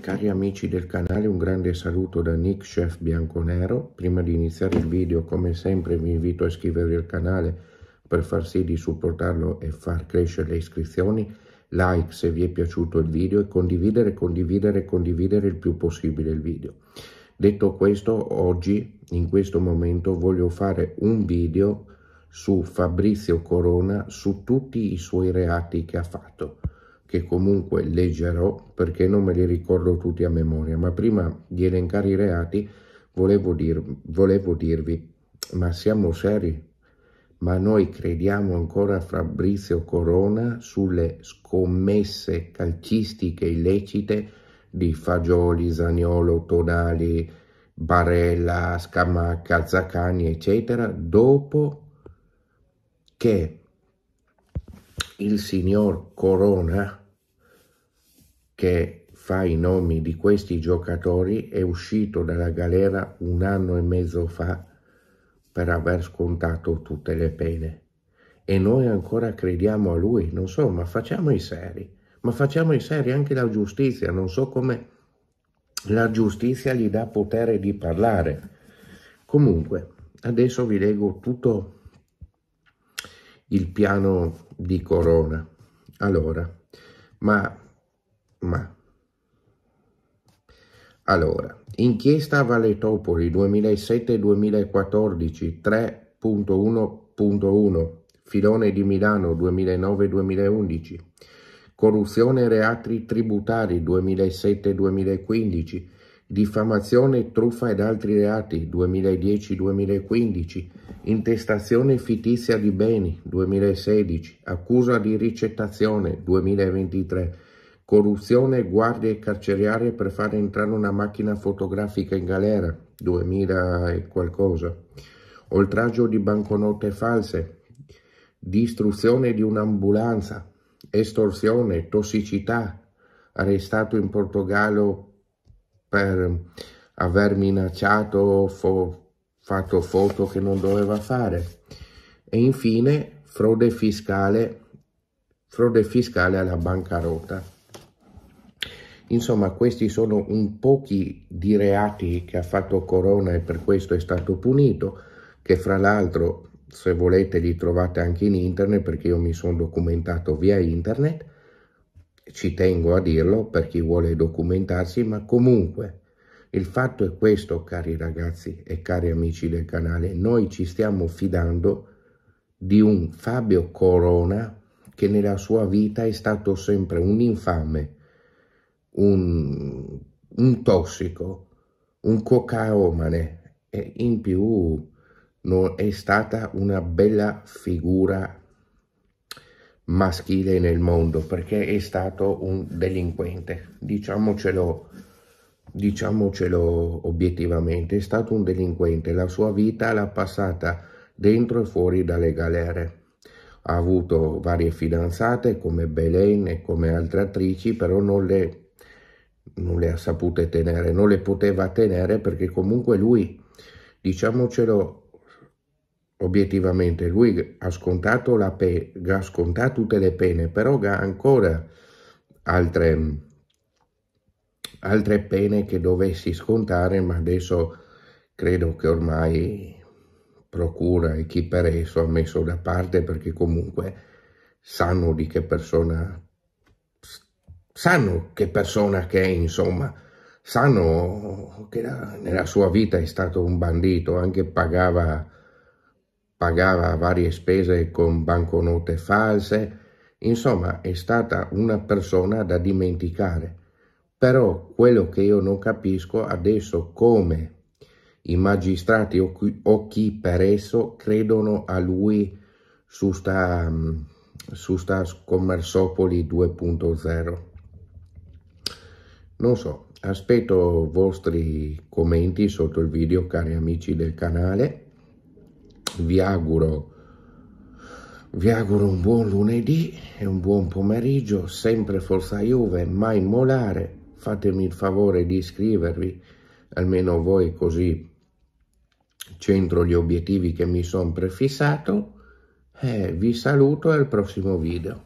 Cari amici del canale un grande saluto da Nick Chef Bianconero, prima di iniziare il video come sempre vi invito a iscrivervi al canale per far sì di supportarlo e far crescere le iscrizioni, like se vi è piaciuto il video e condividere, condividere, condividere il più possibile il video. Detto questo, oggi, in questo momento, voglio fare un video su Fabrizio Corona, su tutti i suoi reati che ha fatto che comunque leggerò perché non me li ricordo tutti a memoria, ma prima di elencare i reati volevo, dir, volevo dirvi, ma siamo seri? Ma noi crediamo ancora a Fabrizio Corona sulle scommesse calcistiche illecite di Fagioli, Zagnolo, Tonali, Barella, Scamacca, Zaccani, eccetera, dopo che il signor Corona che fa i nomi di questi giocatori è uscito dalla galera un anno e mezzo fa per aver scontato tutte le pene. E noi ancora crediamo a lui, non so, ma facciamo i seri, ma facciamo i seri anche la giustizia, non so come la giustizia gli dà potere di parlare. Comunque, adesso vi leggo tutto il piano di Corona. Allora, ma ma... Allora, inchiesta Valle Topoli 2007-2014 3.1.1, Filone di Milano 2009-2011, corruzione e reati tributari 2007-2015, diffamazione, truffa ed altri reati 2010-2015, intestazione fittizia di beni 2016, accusa di ricettazione 2023, corruzione, guardie carcerarie per far entrare una macchina fotografica in galera, 2000 e qualcosa, oltraggio di banconote false, distruzione di un'ambulanza, estorsione, tossicità, arrestato in Portogallo per aver minacciato, fo fatto foto che non doveva fare. E infine frode fiscale, frode fiscale alla bancarotta. Insomma, questi sono un pochi di reati che ha fatto Corona e per questo è stato punito, che fra l'altro, se volete, li trovate anche in internet perché io mi sono documentato via internet, ci tengo a dirlo per chi vuole documentarsi, ma comunque il fatto è questo, cari ragazzi e cari amici del canale, noi ci stiamo fidando di un Fabio Corona che nella sua vita è stato sempre un infame, un, un tossico, un cocaomane e in più non è stata una bella figura maschile nel mondo perché è stato un delinquente diciamocelo diciamocelo obiettivamente è stato un delinquente la sua vita l'ha passata dentro e fuori dalle galere ha avuto varie fidanzate come Belen e come altre attrici però non le non le ha sapute tenere, non le poteva tenere perché comunque lui, diciamocelo obiettivamente, lui ha scontato, la pe- ha scontato tutte le pene, però ha ancora altre, altre pene che dovessi scontare, ma adesso credo che ormai procura e chi per esso ha messo da parte perché comunque sanno di che persona sanno che persona che è, insomma, sanno che la, nella sua vita è stato un bandito, anche pagava, pagava varie spese con banconote false, insomma è stata una persona da dimenticare. Però quello che io non capisco adesso come i magistrati o chi, o chi per esso credono a lui su sta, su sta Commersopoli 2.0. Non so, aspetto vostri commenti sotto il video, cari amici del canale. Vi auguro, vi auguro un buon lunedì e un buon pomeriggio. Sempre Forza Juve, mai molare. Fatemi il favore di iscrivervi, almeno voi così centro gli obiettivi che mi sono prefissato. Eh, vi saluto e al prossimo video.